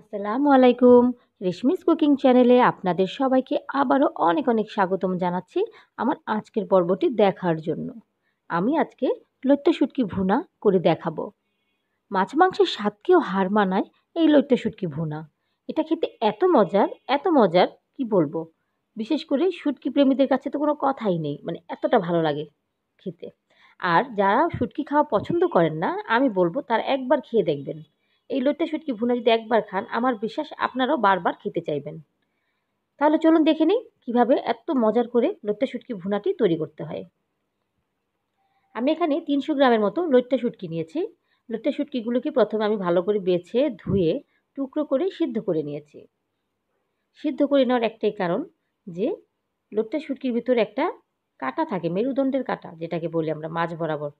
আসসালামু আলাইকুম রেশমিস কুকিং চ্যানেলে আপনাদের সবাইকে আবারও অনেক অনেক স্বাগতম জানাচ্ছি আমার আজকের পর্বটি দেখার জন্য আমি আজকে লইট্টা শুটকি ভুনা করে দেখাবো মাছ মাংসের স্বাদকেও হার মানায় এই লইট্টা শুটকি ভুনা এটা খেতে এত মজার এত মজার কি বলবো বিশেষ করে শুটকি প্রেমীদের কাছে তো কোনো কথাই নেই মানে এতটা ভালো লাগে খেতে আর যারা শুটকি খাওয়া পছন্দ করেন না আমি বলবো তারা একবার খেয়ে দেখবেন এই লোটটা শুটকি ভুনা যদি একবার খান আমার বিশ্বাস আপনারাও বারবার খেতে চাইবেন তাহলে চলুন দেখে নিই কীভাবে এত মজার করে লইট্টা শুটকি ভুনাটি তৈরি করতে হয় আমি এখানে তিনশো গ্রামের মতো লইট্টা সুটকি নিয়েছি লইট্টা শুটকিগুলোকে প্রথমে আমি ভালো করে বেছে ধুয়ে টুকরো করে সিদ্ধ করে নিয়েছি সিদ্ধ করে নেওয়ার একটাই কারণ যে লোটটা শুটকির ভিতরে একটা কাটা থাকে মেরুদণ্ডের কাটা যেটাকে বলি আমরা মাছ বরাবর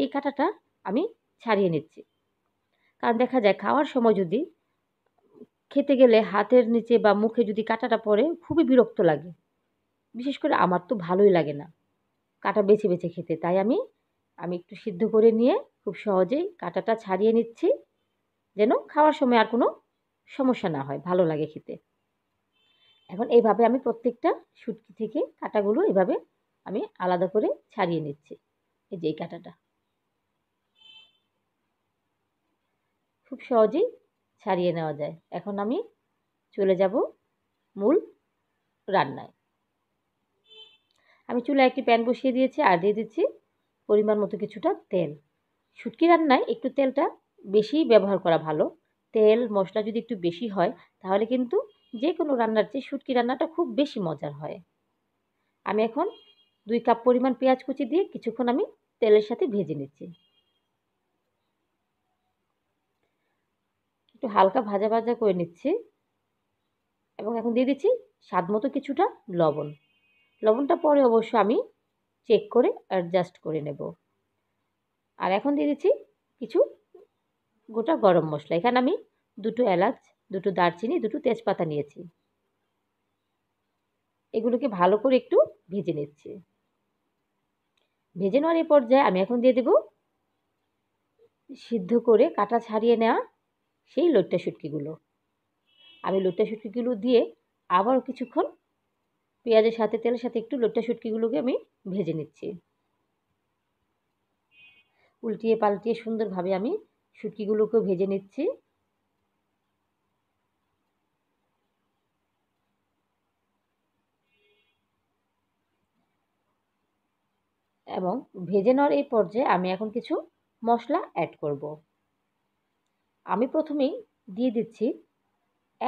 এই কাটাটা আমি ছাড়িয়ে নিচ্ছি কারণ দেখা যায় খাওয়ার সময় যদি খেতে গেলে হাতের নিচে বা মুখে যদি কাঁটাটা পড়ে খুবই বিরক্ত লাগে বিশেষ করে আমার তো ভালোই লাগে না কাঁটা বেছে বেছে খেতে তাই আমি আমি একটু সিদ্ধ করে নিয়ে খুব সহজেই কাঁটাটা ছাড়িয়ে নিচ্ছি যেন খাওয়ার সময় আর কোনো সমস্যা না হয় ভালো লাগে খেতে এখন এইভাবে আমি প্রত্যেকটা শুটকি থেকে কাঁটাগুলো এভাবে আমি আলাদা করে ছাড়িয়ে নিচ্ছি এই যে এই কাঁটাটা খুব সহজেই ছাড়িয়ে নেওয়া যায় এখন আমি চলে যাব মূল রান্নায় আমি চুলায় একটি প্যান বসিয়ে দিয়েছি আর দিয়ে দিচ্ছি পরিমাণ মতো কিছুটা তেল শুটকি রান্নায় একটু তেলটা বেশি ব্যবহার করা ভালো তেল মশলা যদি একটু বেশি হয় তাহলে কিন্তু যে কোনো রান্নার চেয়ে শুটকি রান্নাটা খুব বেশি মজার হয় আমি এখন দুই কাপ পরিমাণ পেঁয়াজ কুচি দিয়ে কিছুক্ষণ আমি তেলের সাথে ভেজে নিচ্ছি একটু হালকা ভাজা ভাজা করে নিচ্ছি এবং এখন দিয়ে দিচ্ছি স্বাদ মতো কিছুটা লবণ লবণটা পরে অবশ্য আমি চেক করে অ্যাডজাস্ট করে নেব আর এখন দিয়ে দিচ্ছি কিছু গোটা গরম মশলা এখানে আমি দুটো এলাচ দুটো দারচিনি দুটো তেজপাতা নিয়েছি এগুলোকে ভালো করে একটু ভেজে নিচ্ছি ভেজে নেওয়ার এই পর্যায়ে আমি এখন দিয়ে দেব সিদ্ধ করে কাটা ছাড়িয়ে নেওয়া সেই লইট্টা শুটকিগুলো আমি লইট্টা শুটকিগুলো দিয়ে আবার কিছুক্ষণ পেঁয়াজের সাথে তেলের সাথে একটু লইট্টা শুটকিগুলোকে আমি ভেজে নিচ্ছি উল্টিয়ে পাল্টিয়ে সুন্দরভাবে আমি সুটকিগুলোকে ভেজে নিচ্ছি এবং ভেজে নেওয়ার এই পর্যায়ে আমি এখন কিছু মশলা অ্যাড করব আমি প্রথমেই দিয়ে দিচ্ছি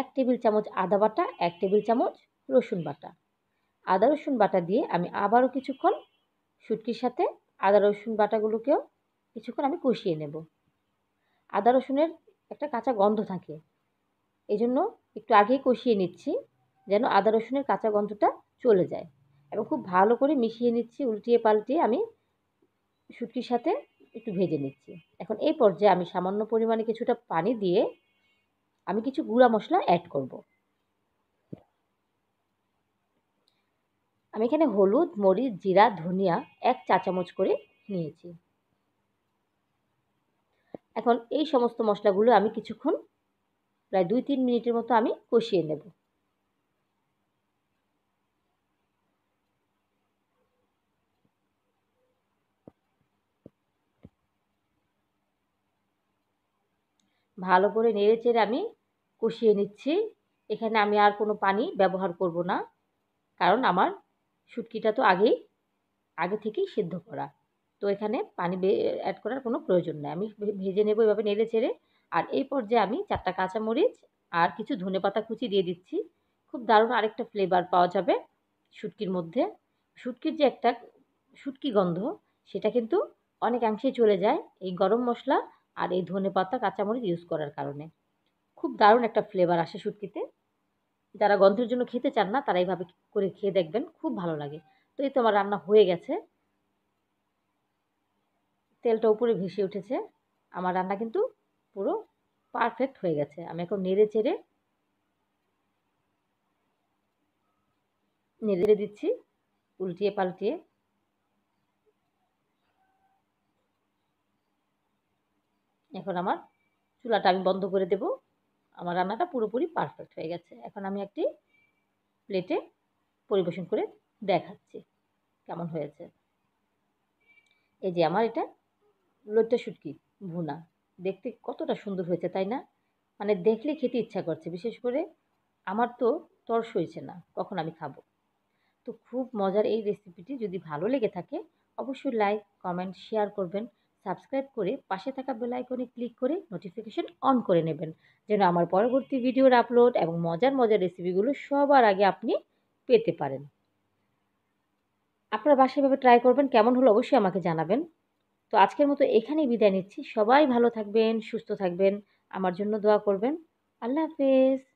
এক টেবিল চামচ আদা বাটা এক টেবিল চামচ রসুন বাটা আদা রসুন বাটা দিয়ে আমি আবারও কিছুক্ষণ শুটকির সাথে আদা রসুন বাটাগুলোকেও কিছুক্ষণ আমি কষিয়ে নেব আদা রসুনের একটা কাঁচা গন্ধ থাকে এই জন্য একটু আগেই কষিয়ে নিচ্ছি যেন আদা রসুনের কাঁচা গন্ধটা চলে যায় এবং খুব ভালো করে মিশিয়ে নিচ্ছি উল্টিয়ে পাল্টিয়ে আমি শুটকির সাথে একটু ভেজে নিচ্ছি এখন এই পর্যায়ে আমি সামান্য পরিমাণে কিছুটা পানি দিয়ে আমি কিছু গুঁড়া মশলা অ্যাড করব আমি এখানে হলুদ মরিচ জিরা ধনিয়া এক চা চামচ করে নিয়েছি এখন এই সমস্ত মশলাগুলো আমি কিছুক্ষণ প্রায় দুই তিন মিনিটের মতো আমি কষিয়ে নেব ভালো করে নেড়েচেড়ে আমি কষিয়ে নিচ্ছি এখানে আমি আর কোনো পানি ব্যবহার করব না কারণ আমার শুটকিটা তো আগেই আগে থেকেই সিদ্ধ করা তো এখানে পানি অ্যাড করার কোনো প্রয়োজন নেই আমি ভেজে নেবো এভাবে নেড়ে চেড়ে আর এই পর্যায়ে আমি চারটা কাঁচামরিচ আর কিছু ধনে পাতা কুচি দিয়ে দিচ্ছি খুব দারুণ আরেকটা ফ্লেভার পাওয়া যাবে শুটকির মধ্যে শুটকির যে একটা শুটকি গন্ধ সেটা কিন্তু অনেকাংশেই চলে যায় এই গরম মশলা আর এই ধনে পাতা কাঁচামরিচ ইউজ করার কারণে খুব দারুণ একটা ফ্লেভার আসে শুটকিতে যারা গন্ধের জন্য খেতে চান না তারা এইভাবে করে খেয়ে দেখবেন খুব ভালো লাগে তো এই তো আমার রান্না হয়ে গেছে তেলটা উপরে ভেসে উঠেছে আমার রান্না কিন্তু পুরো পারফেক্ট হয়ে গেছে আমি এখন নেড়ে চেড়ে নেড়ে দিচ্ছি উল্টিয়ে পাল্টিয়ে এখন আমার চুলাটা আমি বন্ধ করে দেব আমার রান্নাটা পুরোপুরি পারফেক্ট হয়ে গেছে এখন আমি একটি প্লেটে পরিবেশন করে দেখাচ্ছি কেমন হয়েছে এই যে আমার এটা লইট্টা সুটকি ভুনা দেখতে কতটা সুন্দর হয়েছে তাই না মানে দেখলে খেতে ইচ্ছা করছে বিশেষ করে আমার তো তর্স হয়েছে না কখন আমি খাবো তো খুব মজার এই রেসিপিটি যদি ভালো লেগে থাকে অবশ্যই লাইক কমেন্ট শেয়ার করবেন সাবস্ক্রাইব করে পাশে থাকা বেল আইকনে ক্লিক করে নোটিফিকেশন অন করে নেবেন যেন আমার পরবর্তী ভিডিওর আপলোড এবং মজার মজার রেসিপিগুলো সবার আগে আপনি পেতে পারেন আপনারা বাসায় ভাবে ট্রাই করবেন কেমন হলো অবশ্যই আমাকে জানাবেন তো আজকের মতো এখানেই বিদায় নিচ্ছি সবাই ভালো থাকবেন সুস্থ থাকবেন আমার জন্য দোয়া করবেন আল্লাহ হাফেজ